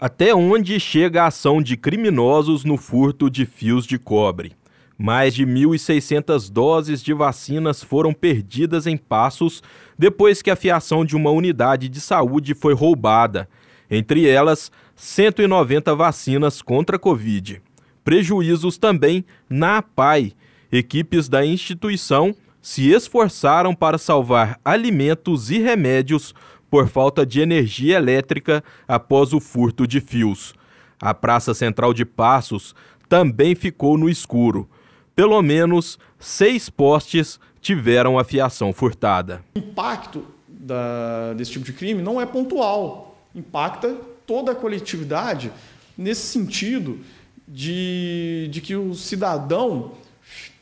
Até onde chega a ação de criminosos no furto de fios de cobre? Mais de 1.600 doses de vacinas foram perdidas em Passos depois que a fiação de uma unidade de saúde foi roubada. Entre elas, 190 vacinas contra a Covid. Prejuízos também na APAI. Equipes da instituição se esforçaram para salvar alimentos e remédios por falta de energia elétrica após o furto de fios. A Praça Central de Passos também ficou no escuro. Pelo menos seis postes tiveram a fiação furtada. O impacto da, desse tipo de crime não é pontual, impacta toda a coletividade nesse sentido de, de que o cidadão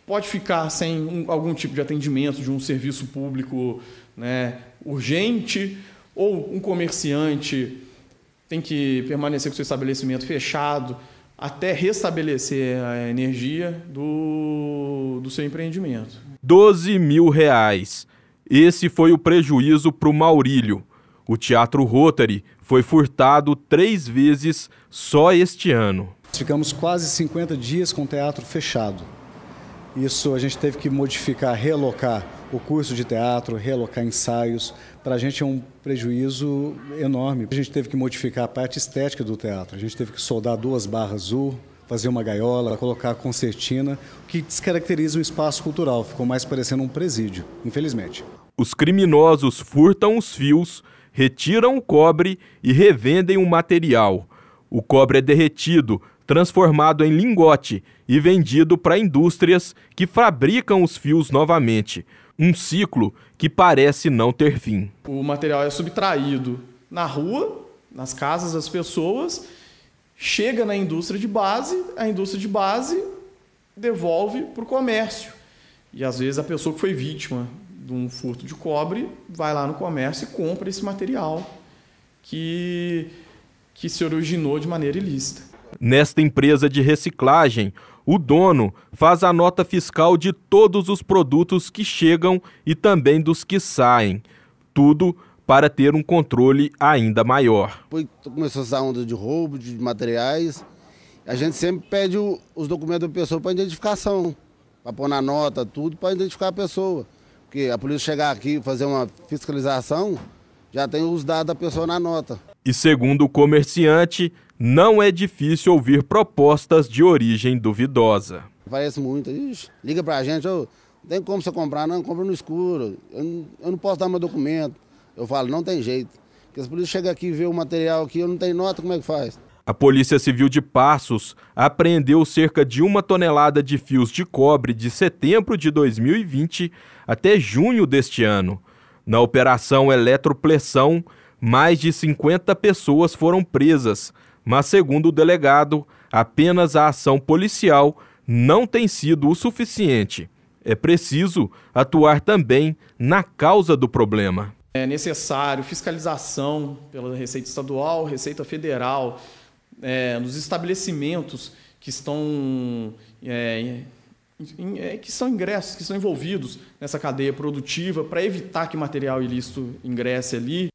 pode ficar sem um, algum tipo de atendimento de um serviço público né, urgente ou um comerciante tem que permanecer com seu estabelecimento fechado até restabelecer a energia do, do seu empreendimento. 12 mil reais. Esse foi o prejuízo para o Maurílio. O Teatro Rotary foi furtado três vezes só este ano. Ficamos quase 50 dias com o teatro fechado. Isso a gente teve que modificar, relocar o curso de teatro, relocar ensaios. Para a gente é um prejuízo enorme. A gente teve que modificar a parte estética do teatro. A gente teve que soldar duas barras azul, fazer uma gaiola, colocar concertina, o que descaracteriza o espaço cultural. Ficou mais parecendo um presídio, infelizmente. Os criminosos furtam os fios, retiram o cobre e revendem o material. O cobre é derretido, transformado em lingote e vendido para indústrias que fabricam os fios novamente um ciclo que parece não ter fim. O material é subtraído na rua, nas casas das pessoas, chega na indústria de base, a indústria de base devolve para o comércio. E às vezes a pessoa que foi vítima de um furto de cobre vai lá no comércio e compra esse material que, que se originou de maneira ilícita. Nesta empresa de reciclagem, o dono faz a nota fiscal de todos os produtos que chegam e também dos que saem. Tudo para ter um controle ainda maior. começou essa onda de roubo de materiais. A gente sempre pede os documentos da pessoa para identificação, para pôr na nota, tudo, para identificar a pessoa. Porque a polícia chegar aqui e fazer uma fiscalização, já tem os dados da pessoa na nota. E segundo o comerciante, não é difícil ouvir propostas de origem duvidosa. Parece muito. Ixi, liga pra gente, não tem como você comprar, não, compra no escuro. Eu não, eu não posso dar meu documento. Eu falo, não tem jeito. Porque se a polícia chega aqui e vê o material aqui, eu não tenho nota, como é que faz? A Polícia Civil de Passos apreendeu cerca de uma tonelada de fios de cobre de setembro de 2020 até junho deste ano. Na operação Eletropressão, mais de 50 pessoas foram presas, mas, segundo o delegado, apenas a ação policial não tem sido o suficiente. É preciso atuar também na causa do problema. É necessário fiscalização pela Receita Estadual, Receita Federal, é, nos estabelecimentos que estão é, é que são ingressos, que são envolvidos nessa cadeia produtiva, para evitar que material ilícito ingresse ali.